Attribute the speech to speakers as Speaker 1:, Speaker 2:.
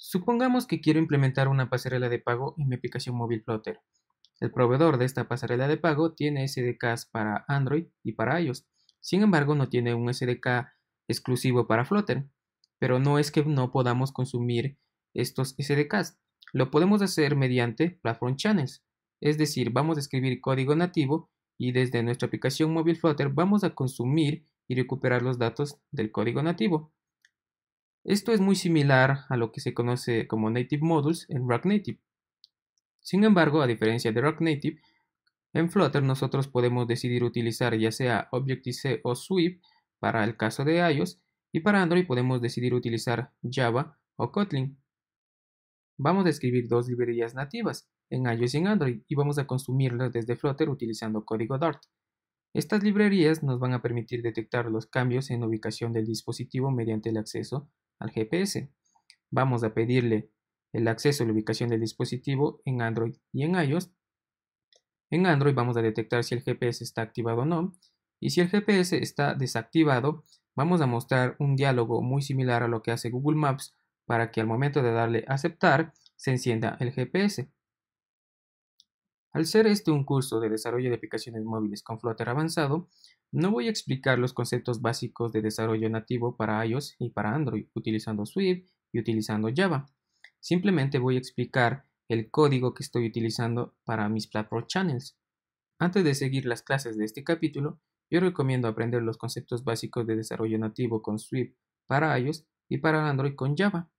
Speaker 1: Supongamos que quiero implementar una pasarela de pago en mi aplicación móvil Flutter El proveedor de esta pasarela de pago tiene SDKs para Android y para iOS. Sin embargo, no tiene un SDK exclusivo para Flutter. Pero no es que no podamos consumir estos SDKs. Lo podemos hacer mediante Platform Channels. Es decir, vamos a escribir código nativo y desde nuestra aplicación móvil Flutter vamos a consumir y recuperar los datos del código nativo. Esto es muy similar a lo que se conoce como Native Modules en React Native. Sin embargo, a diferencia de React Native, en Flutter nosotros podemos decidir utilizar ya sea Objective-C o Swift para el caso de iOS y para Android podemos decidir utilizar Java o Kotlin. Vamos a escribir dos librerías nativas en iOS y en Android y vamos a consumirlas desde Flutter utilizando código Dart. Estas librerías nos van a permitir detectar los cambios en ubicación del dispositivo mediante el acceso al GPS. Vamos a pedirle el acceso a la ubicación del dispositivo en Android y en iOS. En Android vamos a detectar si el GPS está activado o no. Y si el GPS está desactivado, vamos a mostrar un diálogo muy similar a lo que hace Google Maps para que al momento de darle aceptar se encienda el GPS. Al ser este un curso de desarrollo de aplicaciones móviles con Flutter avanzado, no voy a explicar los conceptos básicos de desarrollo nativo para iOS y para Android utilizando Swift y utilizando Java. Simplemente voy a explicar el código que estoy utilizando para mis Platform Channels. Antes de seguir las clases de este capítulo, yo recomiendo aprender los conceptos básicos de desarrollo nativo con Swift para iOS y para Android con Java.